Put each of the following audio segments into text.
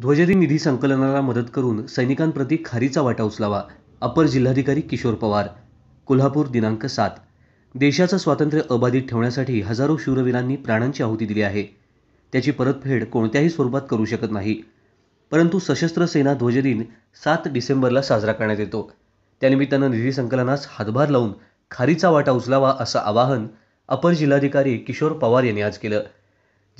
ध्वजदिन निधी संकलनाला मदत करून सैनिकांप्रती खारीचा वाटा उचलावा अपर जिल्हाधिकारी किशोर पवार कोल्हापूर दिनांक सात देशाचं स्वातंत्र्य अबाधित ठेवण्यासाठी हजारो शूरवीरांनी प्राणांची आहुती दिली आहे त्याची परतफेड कोणत्याही स्वरूपात करू शकत नाही परंतु सशस्त्र सेना ध्वजदिन सात डिसेंबरला साजरा करण्यात येतो त्यानिमित्तानं निधी संकलनास हातभार लावून खारीचा वाटा उचलावा असं आवाहन अपर जिल्हाधिकारी किशोर पवार यांनी आज केलं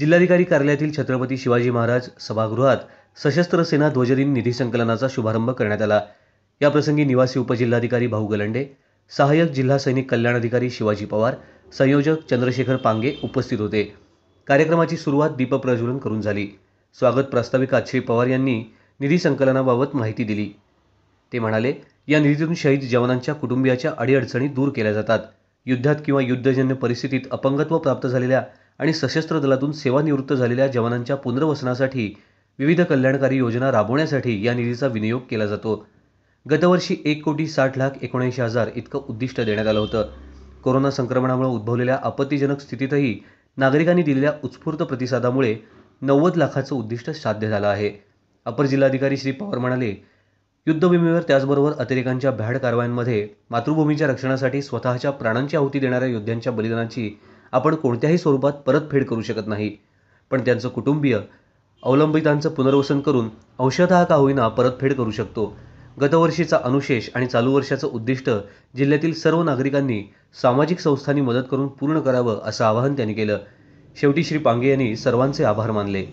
जिल्हाधिकारी कार्यालयातील छत्रपती शिवाजी महाराज सभागृहात सशस्त्र सेना ध्वजदिन निधी संकलनाचा शुभारंभ करण्यात आला याप्रसंगी निवासी उपजिल्हाधिकारी भाऊ गलंडे सहाय्यक जिल्हा सैनिक कल्याण अधिकारी शिवाजी पवार संयोजक चंद्रशेखर पांगे उपस्थित होते कार्यक्रमाची सुरुवात दीपप्रज्वलन करून झाली स्वागत प्रास्ताविक श्री पवार यांनी निधी संकलनाबाबत माहिती दिली ते म्हणाले या निधीतून शहीद जवानांच्या कुटुंबियाच्या अडीअडचणी दूर केल्या जातात युद्धात किंवा युद्धजन्य परिस्थितीत अपंगत्व प्राप्त झालेल्या आणि सशस्त्र दलातून सेवानिवृत्त झालेल्या जवानांच्या पुनर्वसनासाठी विविध कल्याणकारी योजना राबवण्यासाठी या निधीचा विनियोग केला जातो गतवर्षी एक कोटी साठ लाख एकोणऐंशी हजार इतकं उद्दिष्ट देण्यात आलं होतं कोरोना संक्रमणामुळे उद्भवलेल्या आपत्तीजनक स्थितीतही नागरिकांनी दिलेल्या उत्स्फूर्त प्रतिसादामुळे नव्वद लाखाचं उद्दिष्ट साध्य झालं आहे अपर जिल्हाधिकारी श्री पवार म्हणाले युद्धभूमीवर त्याचबरोबर अतिरेकांच्या भ्याड कारवायांमध्ये मातृभूमीच्या रक्षणासाठी स्वतःच्या प्राणांची आहुती देणाऱ्या योद्ध्यांच्या बलिदानाची आपण कोणत्याही स्वरूपात परतफेड करू शकत नाही पण त्यांचं कुटुंबीय अवलंबितांचं पुनर्वसन करून अंशतः का होईना परतफेड करू शकतो गतवर्षीचा अनुशेष आणि चालू वर्षाचं उद्दिष्ट जिल्ह्यातील सर्व नागरिकांनी सामाजिक संस्थांनी मदत करून पूर्ण करावं असं आवाहन त्यांनी केलं शेवटी श्री पांगे यांनी सर्वांचे आभार मानले